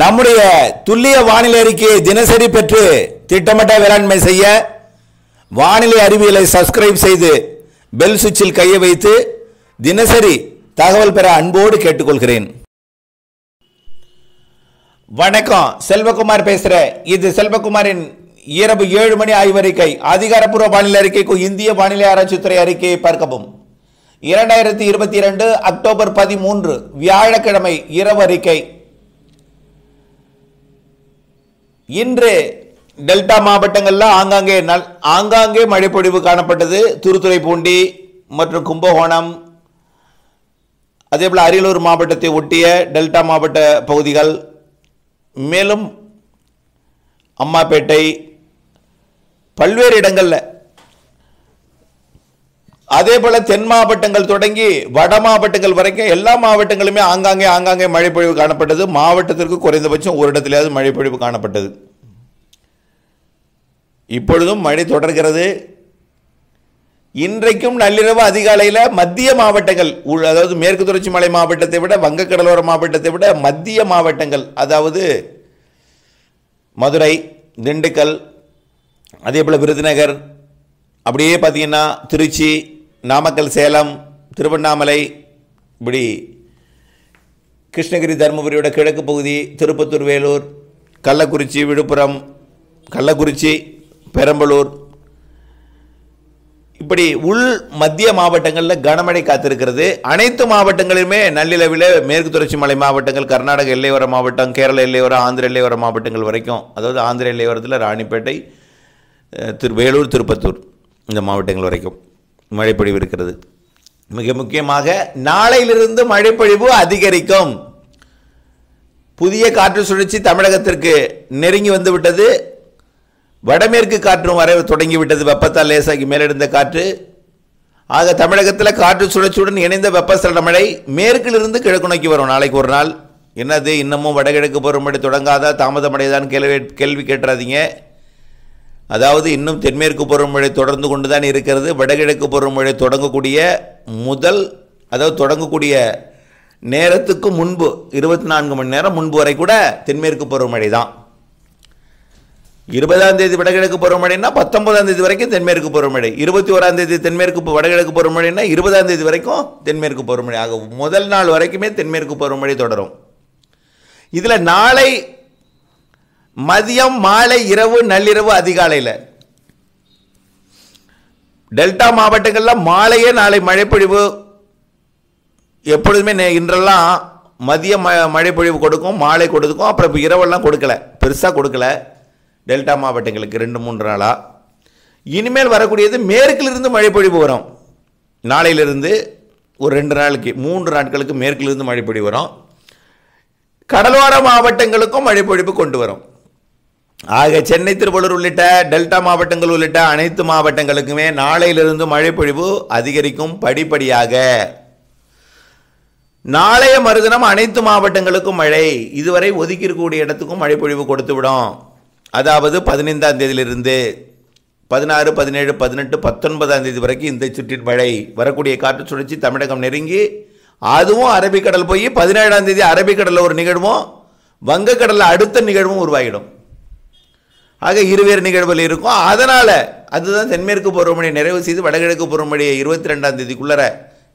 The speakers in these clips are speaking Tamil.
நம்முடைய துல்லிய வானிலை அறிக்கையை தினசரி பெற்று திட்டமிட்ட வேளாண்மை செய்ய வானிலை அறிவியலை சப்ஸ்கிரைப் செய்து பெல் சுவிட்சில் கையை வைத்து தினசரி தகவல் பெற அன்போடு கேட்டுக்கொள்கிறேன் வணக்கம் செல்வகுமார் பேசுகிறேன் இது செல்வகுமாரின் இரவு ஏழு மணி ஆய்வறிக்கை அதிகாரப்பூர்வ வானிலை அறிக்கைக்கு இந்திய வானிலை ஆராய்ச்சித்துறை அறிக்கையை பார்க்கவும் இரண்டாயிரத்தி இருபத்தி இரண்டு அக்டோபர் பதிமூன்று வியாழக்கிழமை இரவு அறிக்கை இன்று டெல்டா மாவட்டங்களில் ஆங்காங்கே நல் ஆங்காங்கே மழைப்பொழிவு காணப்பட்டது திருத்துறைப்பூண்டி மற்றும் கும்பகோணம் அதேபோல் அரியலூர் மாவட்டத்தை ஒட்டிய டெல்டா மாவட்ட பகுதிகள் மேலும் அம்மாப்பேட்டை பல்வேறு இடங்களில் அதே போல தென் மாவட்டங்கள் தொடங்கி வட மாவட்டங்கள் வரைக்கும் எல்லா மாவட்டங்களுமே ஆங்காங்கே ஆங்காங்கே மழைப்பொழிவு காணப்பட்டது மாவட்டத்திற்கு குறைந்தபட்சம் ஒரு மழை மழைப்பொழிவு காணப்பட்டது இப்பொழுதும் மழை தொடர்கிறது இன்றைக்கும் நள்ளிரவு அதிகாலையில் மத்திய மாவட்டங்கள் அதாவது மேற்கு தொடர்ச்சி மலை மாவட்டத்தை விட வங்கக்கடலோர மாவட்டத்தை விட மத்திய மாவட்டங்கள் அதாவது மதுரை திண்டுக்கல் அதே போல் விருதுநகர் அப்படியே பார்த்திங்கன்னா திருச்சி நாமக்கல் சேலம் திருவண்ணாமலை இப்படி கிருஷ்ணகிரி தருமபுரியோட கிழக்கு பகுதி திருப்பத்தூர் வேலூர் கள்ளக்குறிச்சி விழுப்புரம் கள்ளக்குறிச்சி பெரம்பலூர் இப்படி உள் மத்திய மாவட்டங்களில் கனமழை காத்திருக்கிறது அனைத்து மாவட்டங்களிலுமே நள்ளிரவில் மேற்கு தொடர்ச்சி மலை மாவட்டங்கள் கர்நாடக எல்லையோர மாவட்டம் கேரள எல்லையோர ஆந்திர எல்லையோர மாவட்டங்கள் வரைக்கும் அதாவது ஆந்திர எல்லையோரத்தில் ராணிப்பேட்டை திரு வேலூர் திருப்பத்தூர் இந்த மாவட்டங்கள் வரைக்கும் மழைப்பொழிவிருக்கிறது மிக முக்கியமாக நாளையிலிருந்து மழைப்பொழிவு அதிகரிக்கும் புதிய காற்று சுழற்சி தமிழகத்திற்கு நெருங்கி வந்துவிட்டது வடமேற்கு காற்றும் வர தொடங்கிவிட்டது வெப்பத்தால் லேசாகி மேலெடுந்த காற்று ஆக தமிழகத்தில் காற்று சுழற்சியுடன் இணைந்த வெப்பசலன மழை மேற்கிலிருந்து கிழக்கு நோக்கி வரும் நாளைக்கு ஒரு நாள் என்னது இன்னமும் வடகிழக்கு பருவமழை தொடங்காதா தாமதமடைதான்னு கேள்வி கேள்வி கேட்டுறாதீங்க அதாவது இன்னும் தென்மேற்கு பருவமழை தொடர்ந்து கொண்டு தான் இருக்கிறது வடகிழக்கு பருவமழை தொடங்கக்கூடிய முதல் அதாவது தொடங்கக்கூடிய நேரத்துக்கு முன்பு இருபத்தி நான்கு மணி நேரம் முன்பு வரை கூட தென்மேற்கு பருவமழை தான் இருபதாம் தேதி வடகிழக்கு பருவமழைனா பத்தொன்பதாம் தேதி வரைக்கும் தென்மேற்கு பருவமழை இருபத்தி ஓராம் தேதி தென்மேற்கு வடகிழக்கு பருவமழைன்னா இருபதாம் தேதி வரைக்கும் தென்மேற்கு பருவமழை ஆகும் முதல் நாள் வரைக்குமே தென்மேற்கு பருவமழை தொடரும் இதில் நாளை மதியம் மாலை இரவு நள்ளிரவு அதிகாலையில் டெல்டா மாவட்டங்களில் மாலையே நாளை மழைப்பொழிவு எப்பொழுதுமே இன்றெல்லாம் மதிய ம மழைப்பொழிவு கொடுக்கும் மாலை கொடுக்கும் அப்புறம் இப்போ இரவெல்லாம் கொடுக்கல பெருசாக கொடுக்கல டெல்டா மாவட்டங்களுக்கு ரெண்டு மூன்று நாளாக இனிமேல் வரக்கூடியது மேற்கிலிருந்து மழைப்பொழிவு வரும் நாளையிலிருந்து ஒரு ரெண்டு நாளைக்கு மூன்று நாட்களுக்கு மேற்கிலிருந்து மழைப்பொழிவு வரும் கடலோர மாவட்டங்களுக்கும் மழைப்பொழிவு கொண்டு வரும் ஆக சென்னை திருவள்ளூர் உள்ளிட்ட டெல்டா மாவட்டங்கள் உள்ளிட்ட அனைத்து மாவட்டங்களுக்குமே நாளையிலிருந்து மழைப்பொழிவு அதிகரிக்கும் படிப்படியாக நாளைய மறுதினம் அனைத்து மாவட்டங்களுக்கும் மழை இதுவரை ஒதுக்கி இருக்கக்கூடிய இடத்துக்கும் மழைப்பொழிவு கொடுத்து விடும் அதாவது பதினைந்தாம் தேதியிலிருந்து பதினாறு பதினேழு பதினெட்டு பத்தொன்பதாம் தேதி வரைக்கும் இந்த சுற்றின் மழை வரக்கூடிய காற்று சுழற்சி தமிழகம் நெருங்கி அதுவும் அரபிக்கடல் போய் பதினேழாம் தேதி அரபிக்கடலில் ஒரு நிகழ்வும் வங்கக்கடலில் அடுத்த நிகழ்வும் உருவாகிடும் ஆக இருவேறு நிகழ்வுகள் இருக்கும் அதனால் அதுதான் தென்மேற்கு பருவமழை நிறைவு செய்து வடகிழக்கு பருவமழையை இருபத்தி ரெண்டாம் தேதிக்குள்ளர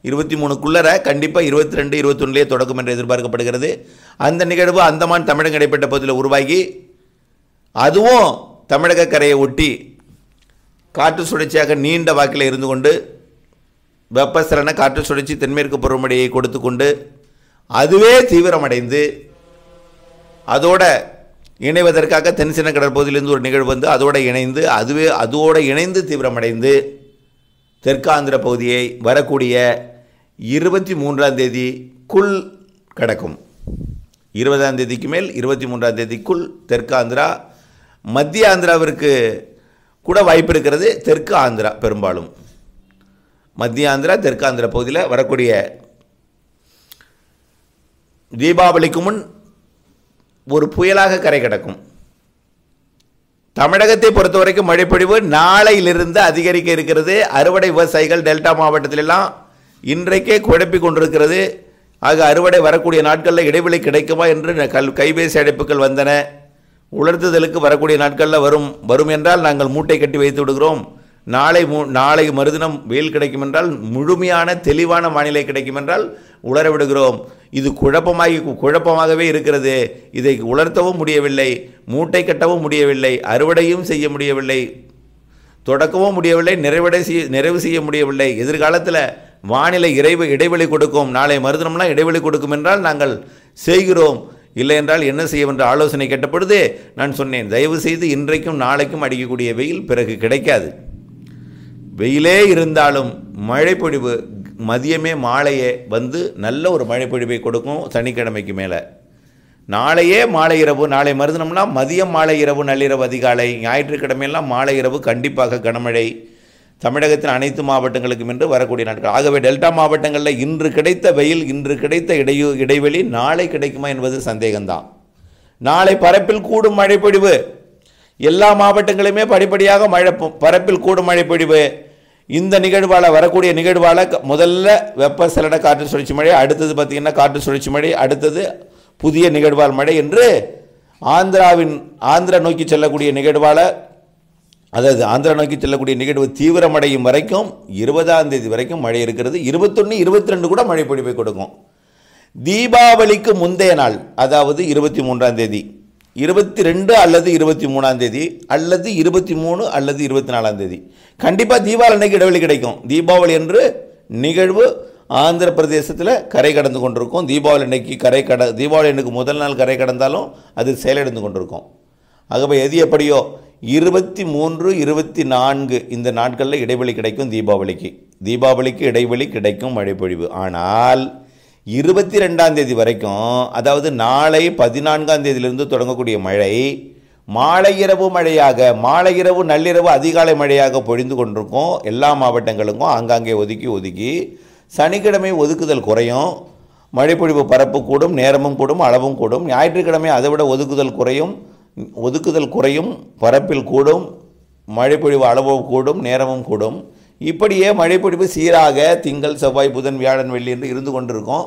இருபத்தி மூணுக்குள்ளர கண்டிப்பாக இருபத்தி ரெண்டு இருபத்தொன்னுலேயே தொடக்கும் என்று எதிர்பார்க்கப்படுகிறது அந்த நிகழ்வு அந்தமான் தமிழகம் இடைப்பட்ட பகுதியில் உருவாகி அதுவும் தமிழக கரையை ஒட்டி காற்று சுழற்சியாக நீண்ட வாக்கில் இருந்து கொண்டு வெப்பசலன காற்று சுழற்சி தென்மேற்கு பருவமழையை கொடுத்து கொண்டு அதுவே தீவிரமடைந்து அதோட இணைவதற்காக தென்சின கடற்பகுதியிலிருந்து ஒரு நிகழ்வு வந்து அதோடு இணைந்து அதுவே அதோடு இணைந்து தீவிரமடைந்து தெற்காந்திர பகுதியை வரக்கூடிய இருபத்தி மூன்றாம் தேதிக்குள் கிடக்கும் இருபதாம் தேதிக்கு மேல் இருபத்தி மூன்றாம் தேதிக்குள் தெற்காந்திரா மத்திய ஆந்திராவிற்கு கூட வாய்ப்பு இருக்கிறது தெற்கு ஆந்திரா பெரும்பாலும் மத்திய ஆந்திரா தெற்கு ஆந்திரா பகுதியில் வரக்கூடிய தீபாவளிக்கு முன் ஒரு புயலாக கரை கிடக்கும் தமிழகத்தை பொறுத்த வரைக்கும் மழைப்பொழிவு நாளையிலிருந்து அதிகரிக்க இருக்கிறது அறுவடை விவசாயிகள் டெல்டா மாவட்டத்திலெல்லாம் இன்றைக்கே குழப்பி கொண்டிருக்கிறது ஆக அறுவடை வரக்கூடிய நாட்களில் இடைவெளி கிடைக்குமா என்று கல் கைபேசி அழைப்புகள் வந்தன உலர்த்துதலுக்கு வரக்கூடிய நாட்களில் வரும் வரும் என்றால் நாங்கள் மூட்டை கட்டி வைத்து விடுகிறோம் நாளை மு நாளை மறுதினம் வெயில் கிடைக்கும் என்றால் முழுமையான தெளிவான வானிலை கிடைக்கும் என்றால் உலரவிடுகிறோம் இது குழப்பமாகி குழப்பமாகவே இருக்கிறது இதை உலர்த்தவும் முடியவில்லை மூட்டை கட்டவும் முடியவில்லை அறுவடையும் செய்ய முடியவில்லை தொடக்கவும் முடியவில்லை நிறைவடை செய்ய நிறைவு செய்ய முடியவில்லை எதிர்காலத்தில் வானிலை இறைவு இடைவெளி கொடுக்கும் நாளை மறுதினம்லாம் இடைவெளி கொடுக்கும் என்றால் நாங்கள் செய்கிறோம் இல்லை என்றால் என்ன செய்யும் என்று ஆலோசனை கேட்டபொழுது நான் சொன்னேன் தயவு செய்து இன்றைக்கும் நாளைக்கும் அடிக்கக்கூடிய வெயில் பிறகு கிடைக்காது வெயிலே இருந்தாலும் மழைப்பொழிவு மதியமே மாலையே வந்து நல்ல ஒரு மழைப்பொழிவை கொடுக்கும் சனிக்கிழமைக்கு மேலே நாளையே மாலை இரவு நாளை மருதினம்னா மதியம் மாலை இரவு நள்ளிரவு அதிகாலை ஞாயிற்றுக்கிழமையெல்லாம் மாலை இரவு கண்டிப்பாக கனமழை தமிழகத்தின் அனைத்து மாவட்டங்களுக்கும் என்று வரக்கூடிய நாட்கள் ஆகவே டெல்டா மாவட்டங்களில் இன்று கிடைத்த வெயில் இன்று கிடைத்த இடையூ இடைவெளி நாளை கிடைக்குமா என்பது சந்தேகம்தான் நாளை பரப்பில் கூடும் மழைப்பொழிவு எல்லா மாவட்டங்களுமே படிப்படியாக மழை பரப்பில் கூடும் மழைப்பொழிவு இந்த நிகழ்வால் வரக்கூடிய நிகழ்வால் முதல்ல வெப்ப சிலட காற்று சுழற்சி மழை அடுத்தது பார்த்திங்கன்னா காற்று சுழற்சி மழை அடுத்தது புதிய நிகழ்வால் மழை என்று ஆந்திராவின் ஆந்திரா நோக்கி செல்லக்கூடிய நிகழ்வால் அதாவது ஆந்திரா நோக்கி செல்லக்கூடிய நிகழ்வு தீவிரமடையும் வரைக்கும் இருபதாம் தேதி வரைக்கும் மழை இருக்கிறது இருபத்தொன்று இருபத்தி ரெண்டு கூட மழை பொழிவை கொடுக்கும் தீபாவளிக்கு முந்தைய நாள் அதாவது இருபத்தி மூன்றாம் தேதி இருபத்தி ரெண்டு அல்லது இருபத்தி மூணாம் தேதி அல்லது இருபத்தி மூணு அல்லது இருபத்தி நாலாம் தேதி கண்டிப்பாக தீபாவளி அன்னைக்கு இடைவெளி கிடைக்கும் தீபாவளி என்று நிகழ்வு ஆந்திர பிரதேசத்தில் கரை கடந்து கொண்டிருக்கும் தீபாவளி அன்னைக்கு கரை கட தீபாவளி அன்னைக்கு முதல் நாள் கரை கடந்தாலும் அது செயலடைந்து கொண்டிருக்கும் ஆகவே எது எப்படியோ இருபத்தி மூன்று இருபத்தி நான்கு இந்த நாட்களில் இடைவெளி கிடைக்கும் தீபாவளிக்கு தீபாவளிக்கு இடைவெளி கிடைக்கும் மழைப்பொழிவு ஆனால் இருபத்தி ரெண்டாம் தேதி வரைக்கும் அதாவது நாளை பதினான்காம் தேதியிலிருந்து தொடங்கக்கூடிய மழை மாலை இரவு மழையாக மாலை இரவு நள்ளிரவு அதிகாலை மழையாக பொழிந்து கொண்டிருக்கும் எல்லா மாவட்டங்களுக்கும் ஆங்காங்கே ஒதுக்கி ஒதுக்கி சனிக்கிழமை ஒதுக்குதல் குறையும் மழைப்பொழிவு பரப்பு கூடும் நேரமும் கூடும் அளவும் கூடும் ஞாயிற்றுக்கிழமை அதை விட ஒதுக்குதல் குறையும் ஒதுக்குதல் குறையும் பரப்பில் கூடும் மழைப்பொழிவு அளவும் கூடும் நேரமும் கூடும் இப்படியே மழைப்பிடிப்பு சீராக திங்கள் செவ்வாய் புதன் வியாழன் வெள்ளி என்று இருந்து கொண்டிருக்கும்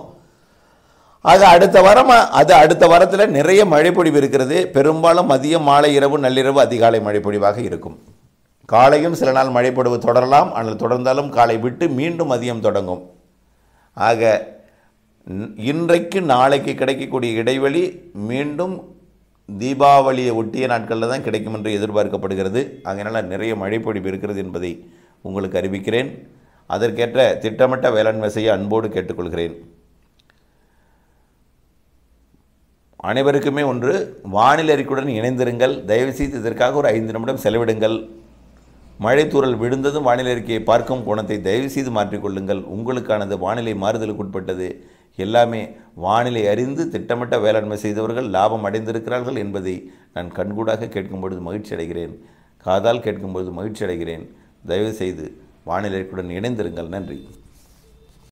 அது அடுத்த வாரம் அது அடுத்த வாரத்தில் நிறைய மழைப்பொடிவு இருக்கிறது பெரும்பாலும் மதியம் மாலை இரவு நள்ளிரவு அதிகாலை மழைப்பொடிவாக இருக்கும் காலையும் சில நாள் மழைப்பொழிவு தொடரலாம் ஆனால் தொடர்ந்தாலும் காலை விட்டு மீண்டும் மதியம் தொடங்கும் ஆக இன்றைக்கு நாளைக்கு கிடைக்கக்கூடிய இடைவெளி மீண்டும் தீபாவளியை ஒட்டிய நாட்களில் தான் கிடைக்கும் என்று எதிர்பார்க்கப்படுகிறது அதனால் நிறைய மழைப்பொடிவு இருக்கிறது என்பதை உங்களுக்கு அறிவிக்கிறேன் அதற்கேற்ற திட்டமிட்ட வேளாண்மை செய்ய அன்போடு கேட்டுக்கொள்கிறேன் அனைவருக்குமே ஒன்று வானிலை அறிக்கையுடன் இணைந்திருங்கள் தயவுசெய்து இதற்காக ஒரு ஐந்து நிமிடம் செலவிடுங்கள் மழைத்தூரல் விழுந்ததும் வானிலை அறிக்கையை பார்க்கும் கோணத்தை தயவுசெய்து மாற்றிக்கொள்ளுங்கள் உங்களுக்கானது வானிலை மாறுதலுக்கு உட்பட்டது எல்லாமே வானிலை அறிந்து திட்டமிட்ட வேளாண்மை செய்தவர்கள் லாபம் அடைந்திருக்கிறார்கள் என்பதை நான் கண்கூடாக கேட்கும்பொழுது மகிழ்ச்சி அடைகிறேன் காதால் கேட்கும்பொழுது மகிழ்ச்சி அடைகிறேன் தயவுசெய்து வானிலைக்குடன் இணைந்திருங்கள் நன்றி